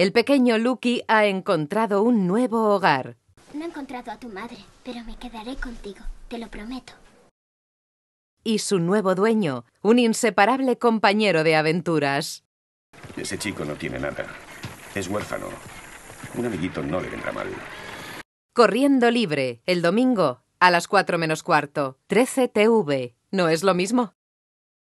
El pequeño Lucky ha encontrado un nuevo hogar. No he encontrado a tu madre, pero me quedaré contigo, te lo prometo. Y su nuevo dueño, un inseparable compañero de aventuras. Ese chico no tiene nada. Es huérfano. Un amiguito no le vendrá mal. Corriendo libre, el domingo, a las 4 menos cuarto, 13 TV. ¿No es lo mismo?